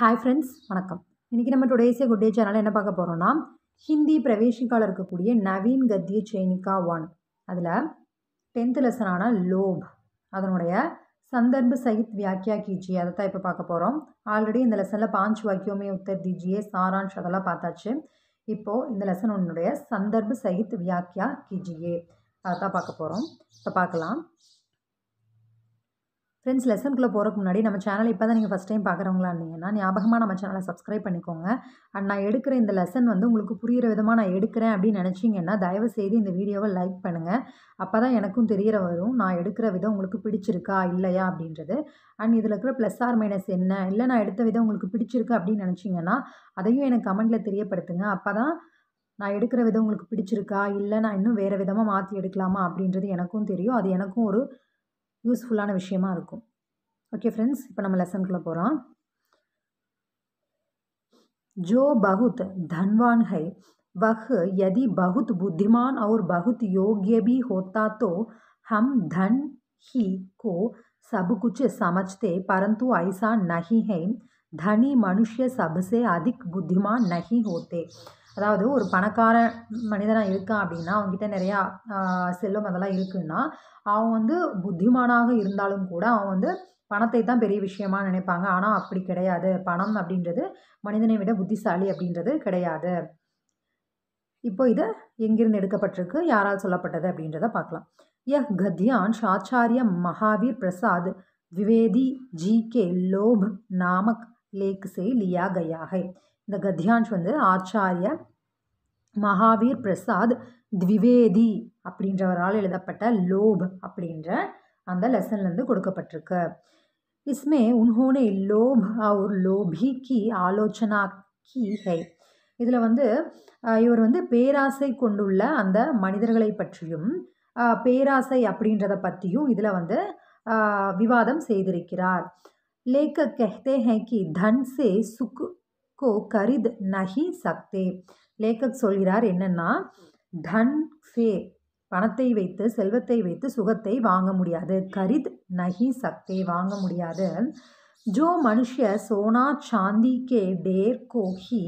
hi friends வணக்கம் இன்றைக்கி நம்ம டுடேஸே குட் டே சேனலில் என்ன பார்க்க போகிறோன்னா ஹிந்தி பிரவேஷிக்காவில் இருக்கக்கூடிய நவீன் கத்திய சேனிகா ஒன் அதில் டென்த்து லெசனான லோப் அதனுடைய சந்தர்ப்ப சகித் வியாக்கியா கீஜி அதை தான் இப்போ பார்க்க போகிறோம் ஆல்ரெடி இந்த லெசனில் பாஞ்சு வாக்கியோமே உத்தர் தீஜியே சாரான்ஷ் அதெல்லாம் பார்த்தாச்சு இப்போது இந்த லெசன் உன்னுடைய சந்தர்ப்ப சகித் வியாக்கியா கீஜியே அதை தான் பார்க்க போகிறோம் இப்போ பார்க்கலாம் ஃப்ரெண்ட்ஸ் லெசனுக்குள்ளே போகிறதுக்கு முன்னாடி நம்ம சேனல் இப்போ தான் நீங்கள் ஃபஸ்ட் டைம் பார்க்குறவங்களா இருந்தீங்கன்னா ஞாபகமாக நம்ம சேனலை சப்ஸ்கிரைப் பண்ணிக்கோங்க அண்ட் நான் எடுக்கிற இந்த லெசன் வந்து உங்களுக்கு புரிகிற விதமாக நான் எடுக்கிறேன் அப்படின்னு நினச்சிங்கன்னா தயவு செய்து இந்த வீடியோவை லைக் பண்ணுங்கள் அப்போ தான் எனக்கும் தெரியற வரும் நான் எடுக்கிற விதம் உங்களுக்கு பிடிச்சிருக்கா இல்லையா அப்படின்றது அண்ட் இதில் இருக்கிற ப்ளஸ் ஆர் மைனஸ் என்ன இல்லை நான் எடுத்த விதம் உங்களுக்கு பிடிச்சிருக்கு அப்படின்னு நினச்சிங்கன்னா அதையும் எனக்கு கமெண்ட்டில் தெரியப்படுத்துங்க அப்போ தான் நான் எடுக்கிற விதம் உங்களுக்கு பிடிச்சிருக்கா இல்லை நான் இன்னும் வேறு விதமாக மாற்றி எடுக்கலாமா அப்படின்றது எனக்கும் தெரியும் அது எனக்கும் ஒரு யூஸ்ஃபுல்லான விஷயமா இருக்கும் ஓகே ஃப்ரெண்ட்ஸ் இப்போ நம்ம லெசனுக்குள்ளே போகிறோம் जो बहुत धनवान है वह यदि बहुत बुद्धिमान और बहुत योग्य भी होता तो हम धन ही को सब कुछ समझते परंतु ऐसा नहीं है धनी मनुष्य सबसे अधिक बुद्धिमान नहीं होते அதாவது ஒரு பணக்கார மனிதனாக இருக்கான் அப்படின்னா அவங்ககிட்ட நிறையா செல்வம் அதெல்லாம் இருக்குன்னா அவன் வந்து புத்திமானாக இருந்தாலும் கூட அவன் வந்து பணத்தை தான் பெரிய விஷயமா நினைப்பாங்க ஆனால் அப்படி கிடையாது பணம் அப்படின்றது மனிதனை விட புத்திசாலி அப்படின்றது கிடையாது இப்போ இது எங்கிருந்து எடுக்கப்பட்டிருக்கு யாரால் சொல்லப்பட்டது அப்படின்றத பார்க்கலாம் யஹ் கத்யான் ஆச்சாரிய மகாவீர் பிரசாத் द्विवेदी ஜி கே லோப் நாமக் लेख லியா கையாகை இந்த கத்தியான்ஸ் வந்து ஆச்சாரிய மகாவீர் பிரசாத் த்விவேதி அப்படின்றவரால் எழுதப்பட்ட லோப் அப்படின்ற அந்த லெசன்லேருந்து கொடுக்கப்பட்டிருக்கு இஸ்மே உன்ஹோனே லோப் அவர் லோபி கி ஆலோசனா கி ஹை இதில் வந்து இவர் வந்து பேராசை கொண்டுள்ள அந்த மனிதர்களை பற்றியும் பேராசை அப்படின்றத பற்றியும் இதில் வந்து விவாதம் செய்திருக்கிறார் லேக்க கெஹ்தே ஹே கி சுக்கு கோ கரித் நஹி சக்தே லேக்கக் சொல்கிறார் என்னென்னா தன் ஃபே பணத்தை வைத்து செல்வத்தை வைத்து சுகத்தை வாங்க முடியாது கரித் நகி சக்தே வாங்க முடியாது ஜோ மனுஷ சோனா சாந்தி கே டேர் கோஹி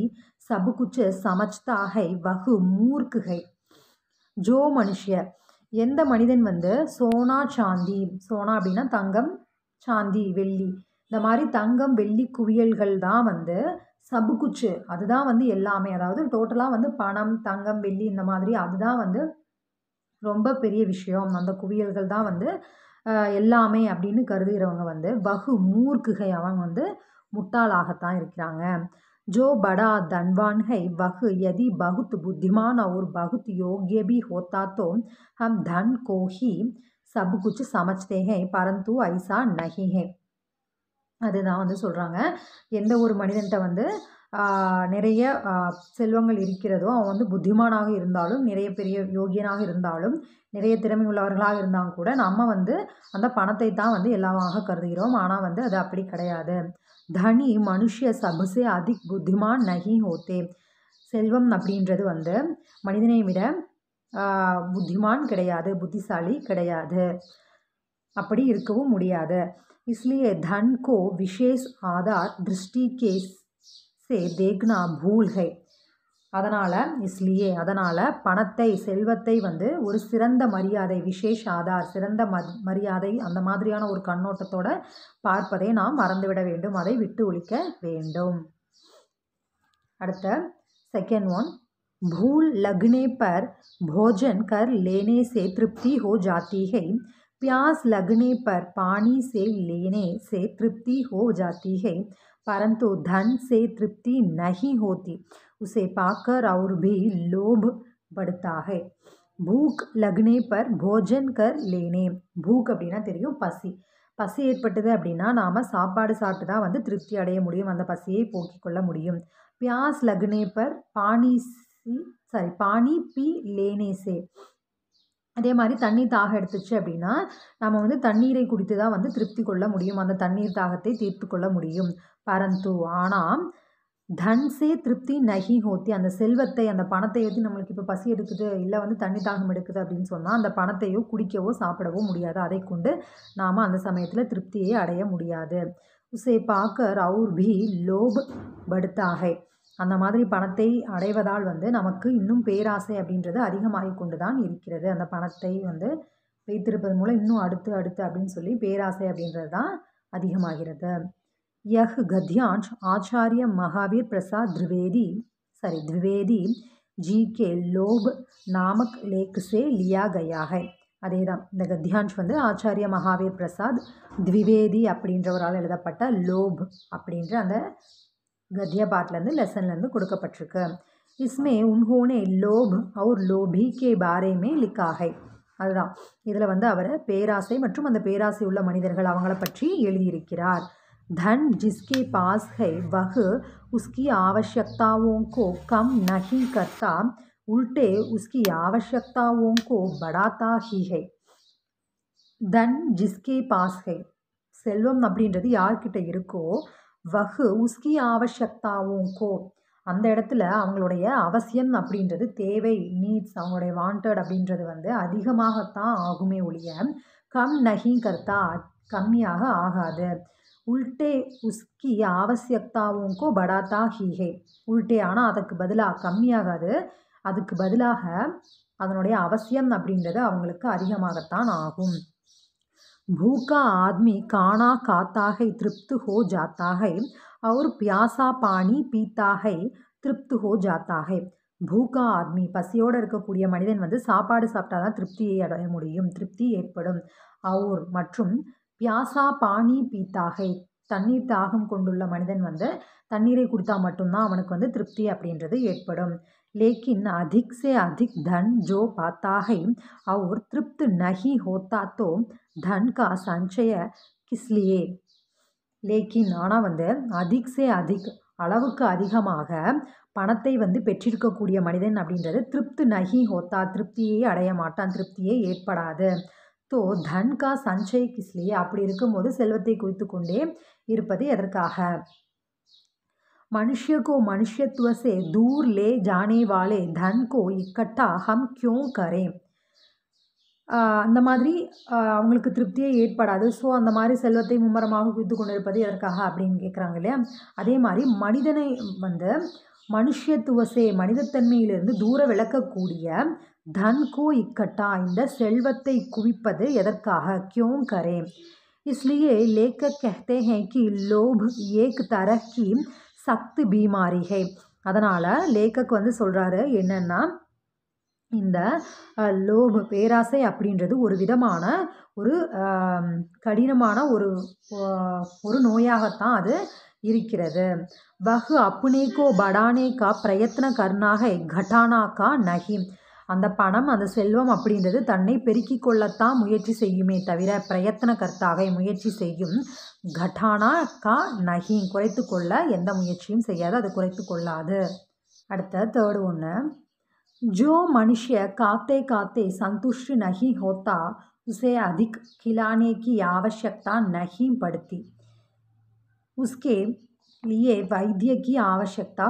சபு குச்சு சமச்தா வகு மூர்க்குகை ஜோ மனுஷ எந்த மனிதன் வந்து சோனா சாந்தி சோனா அப்படின்னா தங்கம் சாந்தி வெள்ளி இந்த மாதிரி தங்கம் வெள்ளி குவியல்கள் தான் வந்து சபுக்குச்சு அதுதான் வந்து எல்லாமே அதாவது டோட்டலாக வந்து பணம் தங்கம் வெள்ளி இந்த மாதிரி அதுதான் வந்து ரொம்ப பெரிய விஷயம் அந்த குவியல்கள் தான் வந்து எல்லாமே அப்படின்னு கருதுகிறவங்க வந்து பகு மூர்க்குகை அவங்க வந்து முட்டாளாகத்தான் இருக்கிறாங்க ஜோ படா தன்வான்கை பகு எதி பகுத்து புத்திமான் बुद्धिमान பகுத்து யோகியபி ஹோத்தாத்தோ ஹம் தன் கோஹி हम குச்சு को ही सब कुछ அதுதான் வந்து சொல்கிறாங்க எந்த ஒரு மனிதன்கிட்ட வந்து நிறைய செல்வங்கள் இருக்கிறதோ அவன் வந்து புத்திமானாக இருந்தாலும் நிறைய பெரிய யோகியனாக இருந்தாலும் நிறைய திறமை உள்ளவர்களாக இருந்தாலும் கூட நம்ம வந்து அந்த பணத்தை தான் வந்து எல்லாமாக கருதுகிறோம் ஆனால் வந்து அது அப்படி கிடையாது தனி மனுஷ சபசே அதிக் புத்திமான் நகி ஹோத்தே செல்வம் அப்படின்றது வந்து மனிதனை விட புத்திமான் கிடையாது புத்திசாலி கிடையாது அப்படி இருக்கவும் முடியாது இஸ்லியே தன் கோ விஷேஷ் ஆதார் திருஷ்டி கேஸ் சே தேக்னா பூல்கை அதனால் இஸ்லியே அதனால் பணத்தை செல்வத்தை வந்து ஒரு சிறந்த மரியாதை விசேஷ ஆதார் சிறந்த ம மரியாதை அந்த மாதிரியான ஒரு கண்ணோட்டத்தோடு பார்ப்பதை நாம் மறந்துவிட வேண்டும் அதை விட்டு ஒழிக்க வேண்டும் அடுத்த செகண்ட் ஒன் பூல் லக்னே பர் போஜன் கர் லேனே சே திருப்தி ஹோ ஜாத்திகை प्यास लगने पर पानी से लेने से तृप्ति हो जाती है परंतु धन से तृप्ति नहीं होती उसे पाकर और भी लोभ बढ़ता है பூக் லக்னே பர் போஜன் கர் லேனே பூக் அப்படின்னா தெரியும் பசி பசி ஏற்பட்டது அப்படின்னா நாம் சாப்பாடு சாப்பிட்டு தான் வந்து திருப்தி அடைய முடியும் அந்த பசியை போக்கிக் கொள்ள முடியும் பியாஸ் லக்னே பர் பானி சி சாரி பானி பி லேனே சே அதே மாதிரி தண்ணீர் தாகம் எடுத்துச்சு அப்படின்னா நம்ம வந்து தண்ணீரை குடித்து தான் வந்து திருப்தி கொள்ள முடியும் அந்த தண்ணீர் தாகத்தை தீர்த்து கொள்ள முடியும் பரந்து ஆனால் தன்சே திருப்தி நகி ஹோத்தி அந்த செல்வத்தை அந்த பணத்தை ஏற்றி நம்மளுக்கு இப்போ பசி எடுக்குது இல்லை வந்து தண்ணி தாகம் எடுக்குது அப்படின்னு சொன்னால் அந்த பணத்தையோ குடிக்கவோ சாப்பிடவோ முடியாது அதை கொண்டு நாம் அந்த சமயத்தில் திருப்தியை அடைய முடியாது உசே பார்க்க ரவுர் பி லோப் படுத்தாகை அந்த மாதிரி பணத்தை அடைவதால் வந்து நமக்கு இன்னும் பேராசை அப்படின்றது அதிகமாகி கொண்டு தான் இருக்கிறது அந்த பணத்தை வந்து வைத்திருப்பது மூலம் இன்னும் அடுத்து அடுத்து அப்படின்னு சொல்லி பேராசை அப்படின்றது தான் அதிகமாகிறது யஹ் கத்யான்ஷ் ஆச்சாரிய மகாவீர் பிரசாத் த்ரிவேதி சாரி த்ரிவேதி ஜி கே லோப் நாமக் லேக் சே லியா கயாகை அதே தான் இந்த கத்யான்ஷ் வந்து ஆச்சாரிய மகாவீர் பிரசாத் த்விவேதி அப்படின்றவரால் எழுதப்பட்ட லோப் அப்படின்ற அந்த கத்தியபாட்லேருந்து லெசன்லேருந்து கொடுக்கப்பட்டிருக்கு இஸ்மே உன்ஹோனே லோப் அவர் லோபி கே பாரேமே லிக்காகை அதுதான் இதில் வந்து அவர் பேராசை மற்றும் அந்த பேராசை உள்ள மனிதர்கள் அவங்கள பற்றி எழுதியிருக்கிறார் தன் ஜிஸ்கே பாஸ்கை வகு உஸ்கி ஆவசியக்தாவோங்கோ கம் நஹி கர்த்தா உல்டே உஸ்கி ஆவசியக்தாவோங்கோ படாத்தா ஹீஹை தன் ஜிஸ்கே பாஸ்கை செல்வம் அப்படின்றது யார்கிட்ட இருக்கோ வஹு உஸ்கி ஆவஷ்யக்தாவும் கோ அந்த இடத்துல அவங்களுடைய அவசியம் அப்படின்றது தேவை நீட்ஸ் அவங்களுடைய வாண்டட் அப்படின்றது வந்து அதிகமாகத்தான் ஆகுமே ஒழிய கம் நகி கர்த்தா கம்மியாக ஆகாது உல்டே உஸ்கி கோ படாத்தா ஹீஹே உல்டே ஆனால் அதற்கு பதிலாக கம்மியாகாது அதுக்கு பதிலாக அதனுடைய அவசியம் அப்படின்றது அவங்களுக்கு அதிகமாகத்தான் ஆகும் பூகா ஆத்மி காணா खाता है तृप्त हो जाता है और प्यासा திருப்து ஹோ ஜாத்தா பூகா ஆத்மி பசியோடு இருக்கக்கூடிய மனிதன் வந்து சாப்பாடு சாப்பிட்டாதான் திருப்தியை அடைய முடியும் திருப்தி ஏற்படும் அவுர் மற்றும் பியாசா பாணி பீத்தாகை தண்ணீர் தாகம் கொண்டுள்ள மனிதன் வந்து தண்ணீரை கொடுத்தா மட்டும்தான் அவனுக்கு வந்து திருப்தி அப்படின்றது ஏற்படும் लेकिन अधिक से अधिक धन जो पाता है और तृप्त नहीं होता तो धन का संचय किस लिए लेकिन ஆனால் வந்து அதிக் அதிக் அளவுக்கு அதிகமாக பணத்தை வந்து பெற்றிருக்கக்கூடிய மனிதன் அப்படின்றது திருப்து நகி ஹோத்தா திருப்தியை அடைய மாட்டான் திருப்தியே ஏற்படாது தோ தன்கா சஞ்சய் கிஸ்லியே அப்படி இருக்கும்போது செல்வத்தை குறித்து கொண்டே இருப்பது எதற்காக मनुष्य को मनुष्यत्व से दूर ले जाने वाले धन को इकट्ठा हम क्यों करें அந்த மாதிரி அவங்களுக்கு திருப்தியே ஏற்படாது ஸோ அந்த மாதிரி செல்வத்தை மும்முரமாக குவித்து கொண்டிருப்பது எதற்காக அப்படின்னு கேட்குறாங்க இல்லையா அதே மாதிரி மனிதனை வந்து மனுஷத்துவசே மனிதத்தன்மையிலிருந்து தூர விளக்கக்கூடிய தன்கோ இக்கட்டா இந்த செல்வத்தை குவிப்பது எதற்காக क्यों கரே இஸ்லியே லேக்க कहते हैं कि लोभ एक சக்தி பீமாரிகை அதனால் லேக்கக் வந்து சொல்கிறாரு என்னென்னா இந்த லோபு பேராசை அப்படின்றது ஒரு விதமான ஒரு கடினமான ஒரு ஒரு நோயாகத்தான் அது இருக்கிறது வகு அப்புனேக்கோ படானேக்கா பிரயத்ன கர்ணாக கட்டானாக்கா நகி அந்த பணம் அந்த செல்வம் அப்படின்றது தன்னை பெருக்கி கொள்ளத்தான் முயற்சி செய்யுமே தவிர பிரயத்தன கர்த்தாக முயற்சி செய்யும் கட்டானா கா நகி குறைத்து கொள்ள எந்த முயற்சியும் செய்யாது அது குறைத்து கொள்ளாது அடுத்த தேர்டு ஒன்று ஜோ மனுஷ காத்தே காத்தே சந்துஷ்டி நகி ஹோத்தா உசே அதிக் கிலானேக்கு ஆவசியக்தா நகி படுத்தி உஸ்கே லியே வைத்தியக்கு की आवश्यकता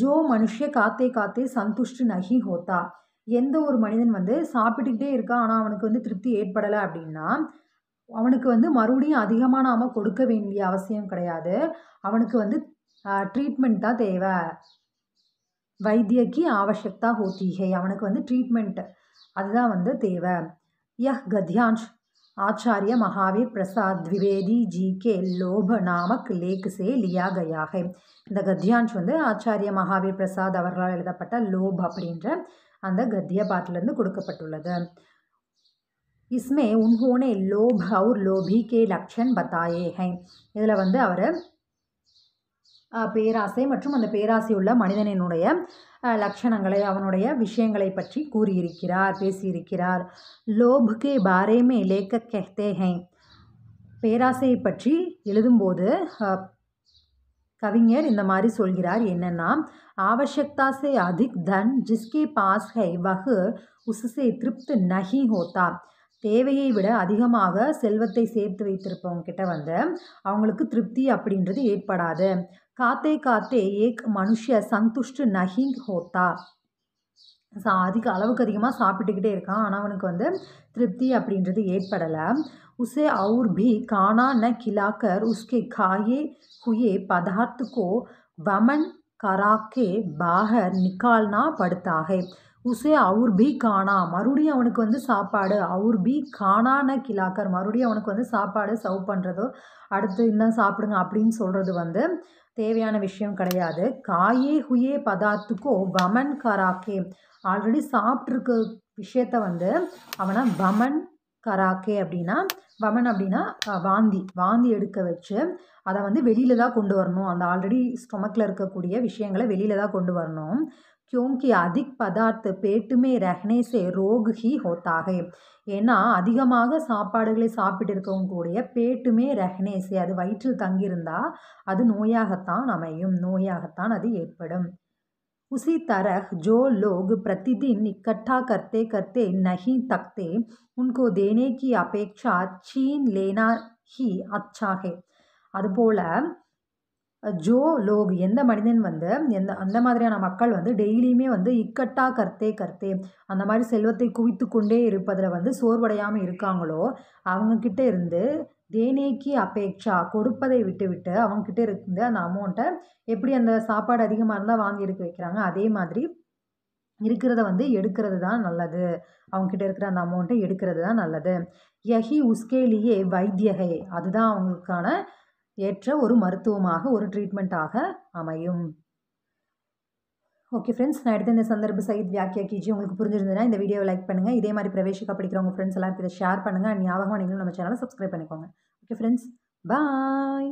ஜோ மனுஷிய காத்தே காத்தே சந்துஷ்டு நகி ஹோத்தா எந்த ஒரு மனிதன் வந்து சாப்பிட்டுக்கிட்டே இருக்கான் ஆனால் அவனுக்கு வந்து திருப்தி ஏற்படலை அப்படின்னா அவனுக்கு வந்து மறுபடியும் அதிகமாக நாம் கொடுக்க வேண்டிய அவசியம் கிடையாது அவனுக்கு வந்து ட்ரீட்மெண்ட் தான் தேவை வைத்தியக்கு ஆவசியக்தா ஹோத்திகை அவனுக்கு வந்து ட்ரீட்மெண்ட் அதுதான் வந்து தேவை யஹ் கத்யான்ஷ் ஆச்சாரிய மகாவீர் பிரசாத் द्विवेदी ஜி கே லோப நாமக் லேக்ஸே லியா கயா இந்த கத்தியான்ஸ் வந்து ஆச்சாரிய மகாவீர் பிரசாத் அவர்களால் எழுதப்பட்ட லோப் அப்படின்ற அந்த கத்திய பாட்டிலிருந்து கொடுக்கப்பட்டுள்ளது இஸ்மே உன்ஹோனே லோப் ஹவுர் லோபி கே லக்ஷன் பத்தாயே ஹை இதில் வந்து அவர் பேராசை மற்றும் அந்த பேராசை உள்ள மனிதனினுடைய லக்ஷணங்களை அவனுடைய விஷயங்களை பற்றி கூறியிருக்கிறார் பேசியிருக்கிறார் லோப் பாரேமே லேக்க கெஹ்தே பேராசையை பற்றி எழுதும்போது கவிஞர் இந்த மாதிரி சொல்கிறார் என்னென்னா ஆவசியத்தாசே அதிக் தன் ஜிஸ்கே பாஸ் ஹை வகு உசுசே திருப்து நகி ஹோத்தா தேவையை விட அதிகமாக செல்வத்தை சேர்த்து வைத்திருப்பவங்க கிட்ட வந்து அவங்களுக்கு திருப்தி அப்படின்றது ஏற்படாது காத்தே காத்தே ஏக் மனுஷ சந்துஷ்டு நஹிங் ஹோத்தா சா அதிக அளவுக்கு அதிகமாக சாப்பிட்டுக்கிட்டே இருக்கான் ஆனால் அவனுக்கு வந்து திருப்தி அப்படின்றது ஏற்படலை உசே அவுர் பி கானா ந கிலாக்கர் உஸ்கே காயே ஹுயே பதார்த்துக்கோ வமன் கராக்கே பாகர் நிக்கால்னா படுத்தாகே உசே அவுர் பி காணா மறுபடியும் அவனுக்கு வந்து சாப்பாடு அவுர் பி காணான கிலாக்கர் மறுபடியும் அவனுக்கு வந்து சாப்பாடு சர்வ் பண்ணுறதோ அடுத்து இன்னும் சாப்பிடுங்க அப்படின்னு சொல்கிறது வந்து தேவையான விஷயம் கிடையாது காயே ஹுயே பதார்த்துக்கோ வமன் கராக்கே ஆல்ரெடி சாப்பிட்ருக்க விஷயத்த வந்து அவனை வமன் கராக்கே அப்படின்னா வமன் அப்படின்னா வாந்தி வாந்தி எடுக்க வச்சு அதை வந்து வெளியில தான் கொண்டு வரணும் அந்த ஆல்ரெடி ஸ்டொமக்கில் இருக்கக்கூடிய விஷயங்களை வெளியில தான் கொண்டு வரணும் கியோங்கி அதிக் பதார்த்த பேட்டுமே ரஹ்னேசே ரோக் ஹி ஹோத்தாகே ஏன்னா அதிகமாக சாப்பாடுகளை சாப்பிட்டு இருக்கவங்க கூடிய பேட்டுமே ரஹ்னேசே அது வயிற்றில் தங்கியிருந்தா அது நோயாகத்தான் அமையும் நோயாகத்தான் அது ஏற்படும் உசி தரஹ் ஜோ லோக் பிரதிதின் இக்கட்டா கர்த்தே கர்த்தே நஹி தக்தே உன்கோ தேனேக்கி அபேக்ஷா சீன் லேனா ஹி அச்சாகே அதுபோல ஜோ லோக் எந்த மனிதன் வந்து எந்த அந்த மாதிரியான மக்கள் வந்து டெய்லியுமே வந்து இக்கட்டா கர்த்தே கர்த்தே அந்த மாதிரி செல்வத்தை குவித்து கொண்டே இருப்பதில் வந்து சோர்வடையாமல் இருக்காங்களோ அவங்கக்கிட்ட இருந்து தேனேக்கி அபேக்ஷா கொடுப்பதை விட்டுவிட்டு அவங்கக்கிட்ட இருந்து அந்த அமௌண்ட்டை எப்படி அந்த சாப்பாடு அதிகமாக இருந்தால் வாங்கி எடுக்க வைக்கிறாங்க அதே மாதிரி இருக்கிறத வந்து எடுக்கிறது தான் நல்லது அவங்கக்கிட்ட இருக்கிற அந்த அமௌண்ட்டை எடுக்கிறது தான் நல்லது யஹி உஸ்கேலியே வைத்தியகை அதுதான் அவங்களுக்கான ஏற்ற ஒரு மருத்துவமாக ஒரு ட்ரீட்மெண்ட்டாக அமையும் ஓகே ஃப்ரெண்ட்ஸ் நான் எடுத்த இந்த சந்தர்ப்ப சகித் வியாக்கியா கீஜி உங்களுக்கு புரிஞ்சிருந்ததுன்னா இந்த வீடியோவை லைக் பண்ணுங்கள் இதே மாதிரி பிரவேசிக்கா படிக்கிறவங்க ஃப்ரெண்ட்ஸ் எல்லாருக்கும் இதை ஷேர் பண்ணுங்கள் ஞாபகமாக நீங்களும் நம்ம சேனலை சப்ஸ்கிரைப் பண்ணிக்கோங்க ஓகே ஃப்ரெண்ட்ஸ் பாய்